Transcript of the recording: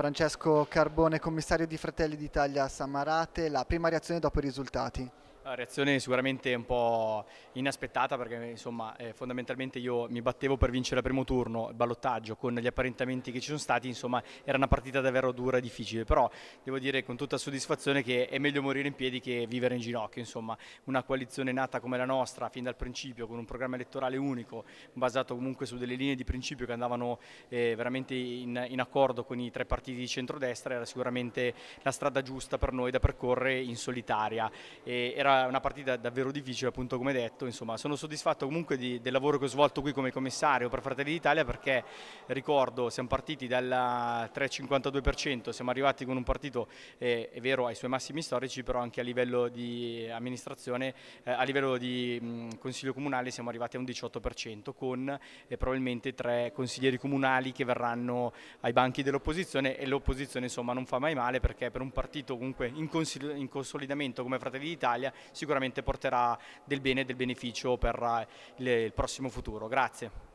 Francesco Carbone, commissario di Fratelli d'Italia a Samarate, la prima reazione dopo i risultati. Eh, reazione sicuramente un po' inaspettata perché insomma, eh, fondamentalmente io mi battevo per vincere il primo turno il ballottaggio con gli apparentamenti che ci sono stati insomma era una partita davvero dura e difficile però devo dire con tutta soddisfazione che è meglio morire in piedi che vivere in ginocchio insomma una coalizione nata come la nostra fin dal principio con un programma elettorale unico basato comunque su delle linee di principio che andavano eh, veramente in, in accordo con i tre partiti di centrodestra era sicuramente la strada giusta per noi da percorrere in solitaria e era una partita davvero difficile, appunto come detto. Insomma, sono soddisfatto comunque di, del lavoro che ho svolto qui come commissario per Fratelli d'Italia perché, ricordo, siamo partiti dal 3,52%, siamo arrivati con un partito, eh, è vero, ai suoi massimi storici, però anche a livello di amministrazione, eh, a livello di mh, Consiglio Comunale siamo arrivati a un 18% con eh, probabilmente tre consiglieri comunali che verranno ai banchi dell'opposizione e l'opposizione insomma non fa mai male perché per un partito comunque in, in consolidamento come Fratelli d'Italia sicuramente porterà del bene e del beneficio per eh, il prossimo futuro. Grazie.